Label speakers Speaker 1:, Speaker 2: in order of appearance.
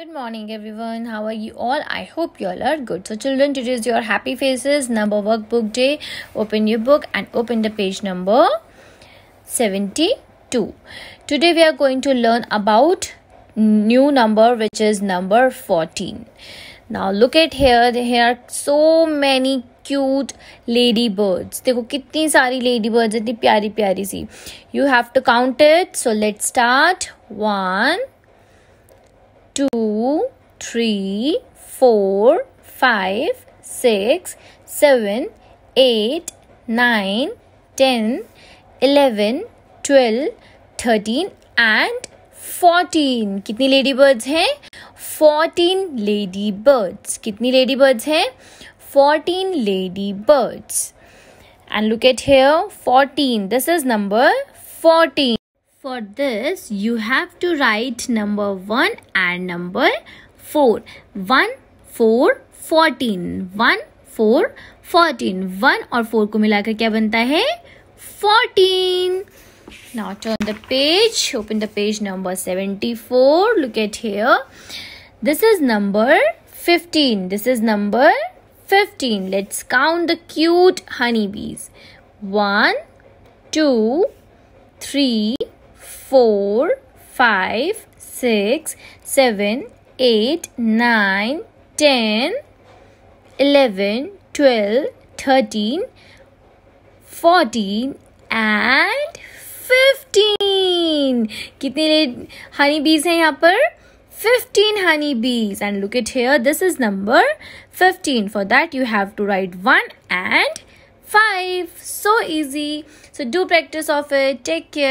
Speaker 1: Good morning, everyone. How are you all? I hope you all are good. So, children, today is your happy faces number workbook day. Open your book and open the page number 72. Today, we are going to learn about new number which is number 14. Now, look at here. There are so many cute ladybirds. Birds देखो कितनी सारी ladybirds इतनी प्यारी प्यारी सी you have to count it so let start Three, four, five, six, seven, eight, nine, ten, eleven, twelve, thirteen, and 14. कितनी ladybirds birds हैं 14 ladybirds. Birds कितनी लेडी हैं 14 ladybirds. and look at here 14 this is number 14 for this you have to write number 1 and number four one four fourteen one four fourteen one और four को मिलाकर क्या बनता है fourteen now turn the page open the page number seventy four look at here this is number fifteen this is number fifteen let's count the cute honey bees one two three four five six seven 8, 9, 10, 11, 12, 13, 14 and 15. कितने honey bees हैं यहाँ पर? 15 honey bees and look at here this is number 15 for that you have to write 1 and 5 so easy so do practice of it take care